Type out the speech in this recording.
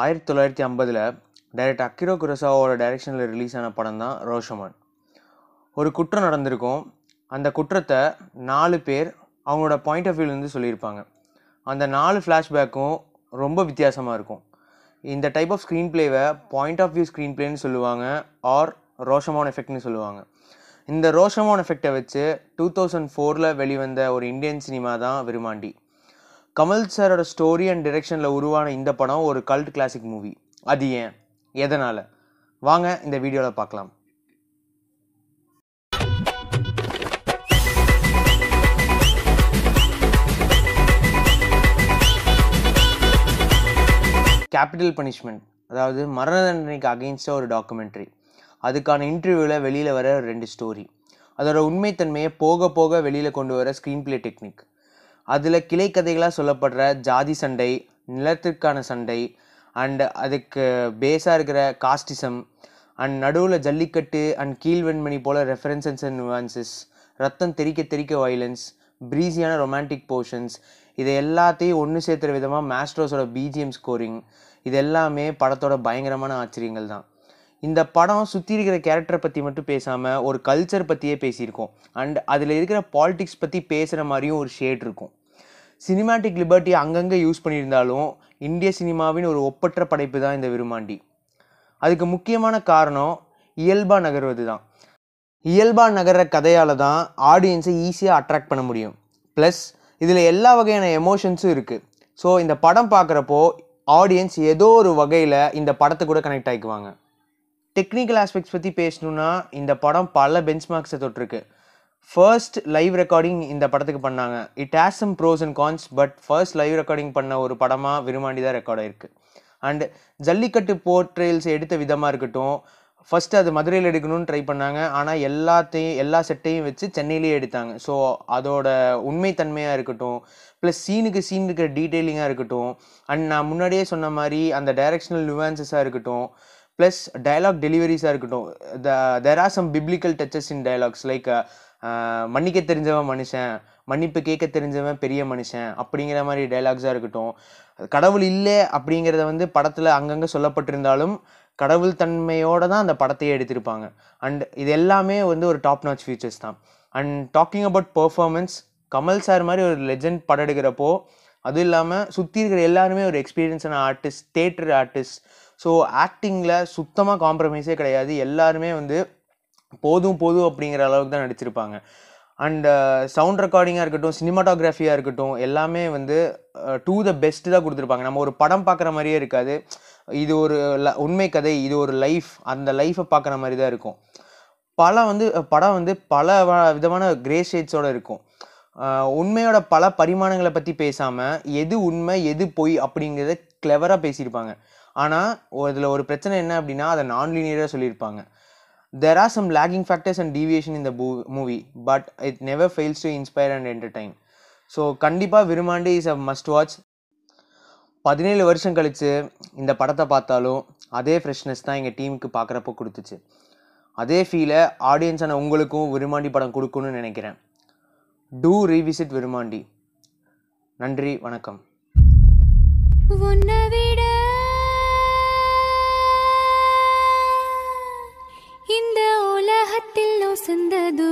ஆயிரத்தி தொள்ளாயிரத்தி ஐம்பதில் டைரக்டர் அக்கிரோ குரசாவோட டைரெக்ஷனில் ரிலீஸ் ஆன படம் தான் ரோஷமான் ஒரு குற்றம் நடந்திருக்கும் அந்த குற்றத்தை நாலு பேர் அவங்களோட பாயிண்ட் ஆஃப் வியூலேருந்து சொல்லியிருப்பாங்க அந்த நாலு ஃப்ளாஷ்பேக்கும் ரொம்ப வித்தியாசமாக இருக்கும் இந்த டைப் ஆஃப் ஸ்க்ரீன் பிளேவை பாயிண்ட் ஆஃப் வியூ ஸ்க்ரீன் பிளேன்னு சொல்லுவாங்க ஆர் ரோஷமான் எஃபெக்ட்னு சொல்லுவாங்க இந்த ரோஷமான் எஃபெக்டை வச்சு டூ தௌசண்ட் ஃபோரில் வெளிவந்த ஒரு இந்தியன் சினிமா தான் விருமாண்டி கமல் சாரோட ஸ்டோரி அண்ட் டிரெக்ஷனில் உருவான இந்த படம் ஒரு கல்ட் கிளாசிக் மூவி அது ஏன் எதனால் வாங்க இந்த வீடியோவில் பார்க்கலாம் கேபிட்டல் பனிஷ்மெண்ட் அதாவது மரண தண்டனைக்கு அகெயின்ஸ்டாக ஒரு டாக்குமெண்ட்ரி அதுக்கான இன்டர்வியூவில் வெளியில் வர ரெண்டு ஸ்டோரி அதோட உண்மைத்தன்மையை போக போக வெளியில் கொண்டு வர ஸ்க்ரீன் பிளே டெக்னிக் அதில் கிளை கதைகளாக சொல்லப்படுற ஜாதி சண்டை நிலத்திற்கான சண்டை அண்ட் அதுக்கு பேஸாக இருக்கிற காஸ்டிசம் அண்ட் நடுவில் ஜல்லிக்கட்டு அண்ட் கீழ்வெண்மணி போல் ரெஃபரன்சஸ் அண்ட் நியூவான்சஸ் ரத்தம் தெறிக்க தெறிக்க வைலன்ஸ் ப்ரீஸியான ரொமான்டிக் போர்ஷன்ஸ் இது எல்லாத்தையும் ஒன்று சேர்த்துற விதமாக மேஸ்ட்ரோஸோட பிஜிஎம் ஸ்கோரிங் இது எல்லாமே படத்தோட பயங்கரமான ஆச்சரியங்கள் தான் இந்த படம் சுற்றி இருக்கிற கேரக்டரை பற்றி மட்டும் பேசாமல் ஒரு கல்ச்சர் பற்றியே பேசியிருக்கோம் அண்ட் அதில் இருக்கிற பாலிடிக்ஸ் பற்றி பேசுகிற மாதிரியும் ஒரு ஷேட் இருக்கும் சினிமாட்டிக் லிபர்ட்டி அங்கங்கே யூஸ் பண்ணியிருந்தாலும் இந்திய சினிமாவின் ஒரு ஒப்பற்ற படைப்பு தான் இந்த விருமாண்டி அதுக்கு முக்கியமான காரணம் இயல்பாக நகர்வது தான் இயல்பாக நகர்ற கதையால் தான் ஆடியன்ஸை ஈஸியாக அட்ராக்ட் பண்ண முடியும் ப்ளஸ் இதில் எல்லா வகையான எமோஷன்ஸும் இருக்குது ஸோ இந்த படம் பார்க்குறப்போ ஆடியன்ஸ் ஏதோ ஒரு வகையில் இந்த படத்தை கூட கனெக்ட் ஆகிக்குவாங்க டெக்னிக்கல் ஆஸ்பெக்ட்ஸ் பற்றி பேசணுன்னா இந்த படம் பல பெஞ்ச் மார்க்ஸை தொட்டிருக்கு ஃபர்ஸ்ட் லைவ் ரெக்கார்டிங் இந்த படத்துக்கு பண்ணாங்க it has some pros and cons but first live recording பண்ண ஒரு படமாக விரும்பாண்டி தான் ரெக்கார்ட் ஆயிருக்கு அண்ட் ஜல்லிக்கட்டு போர்ட்ரெயில்ஸ் எடுத்த விதமாக இருக்கட்டும் ஃபஸ்ட்டு அது மதுரையில் எடுக்கணும்னு ட்ரை பண்ணாங்க ஆனால் எல்லாத்தையும் எல்லா செட்டையும் வச்சு சென்னையிலேயே எடுத்தாங்க ஸோ அதோட உண்மைத்தன்மையாக இருக்கட்டும் ப்ளஸ் சீனுக்கு சீன் இருக்கிற டீட்டெயிலிங்காக இருக்கட்டும் அண்ட் நான் முன்னாடியே சொன்ன மாதிரி அந்த டைரக்ஷனல் நியூவான்சஸாக இருக்கட்டும் ப்ளஸ் டயலாக் டெலிவரிஸாக இருக்கட்டும் the there are some biblical touches in dialogues like மன்னிக்க தெரிஞ்சவன் மனுஷன் மன்னிப்பு கேட்க தெரிஞ்சவன் பெரிய மனுஷன் அப்படிங்கிற மாதிரி டைலாக்ஸாக இருக்கட்டும் கடவுள் இல்லை அப்படிங்கிறத வந்து படத்தில் அங்கங்கே சொல்லப்பட்டிருந்தாலும் கடவுள் தன்மையோடு தான் அந்த படத்தையே எடுத்திருப்பாங்க அண்ட் இது எல்லாமே வந்து ஒரு டாப் நாச் ஃபீச்சர்ஸ் தான் and talking about performance Kamal sir மாதிரி ஒரு லெஜண்ட் படம் எடுக்கிறப்போ அதுவும் இல்லாமல் சுற்றி இருக்கிற எல்லாருமே ஒரு எக்ஸ்பீரியன்ஸான ஆர்டிஸ்ட் தேட்டர் ஆர்டிஸ்ட் ஸோ ஆக்டிங்கில் சுத்தமாக காம்ப்ரமைஸே கிடையாது எல்லாருமே வந்து போதும் போதும் அப்படிங்கிற அளவுக்கு தான் நடிச்சிருப்பாங்க அண்ட் சவுண்ட் ரெக்கார்டிங்காக இருக்கட்டும் சினிமாட்டோகிராஃபியாக இருக்கட்டும் எல்லாமே வந்து டூ த பெஸ்ட் தான் கொடுத்துருப்பாங்க நம்ம ஒரு படம் பார்க்குற மாதிரியே இருக்காது இது ஒரு ல உண்மை கதை இது ஒரு லைஃப் அந்த லைஃப்பை பார்க்குற மாதிரி தான் இருக்கும் பல வந்து படம் வந்து பல விதமான கிரே ஷேட்ஸோடு இருக்கும் உண்மையோட பல பரிமாணங்களை பற்றி பேசாமல் எது உண்மை எது பொய் அப்படிங்கிறத கிளவராக பேசியிருப்பாங்க ஆனால் இதில் ஒரு பிரச்சனை என்ன அப்படின்னா அதை லீனியராக சொல்லியிருப்பாங்க there are some lacking factors and deviation இந்த movie but it never fails to inspire and entertain so கண்டிப்பாக Virumaandi is a must watch பதினேழு வருஷம் கழித்து இந்த படத்தை பார்த்தாலும் அதே ஃப்ரெஷ்னஸ் தான் எங்கள் டீமுக்கு பார்க்குறப்போ கொடுத்துச்சு அதே ஃபீலை ஆடியன்ஸான உங்களுக்கும் விரும்பாண்டி படம் கொடுக்கணும்னு நினைக்கிறேன் டூ ரீவிசிட் விரும்பாண்டி நன்றி வணக்கம் உன்னை விட இந்த உலகத்தில் ஒசந்தது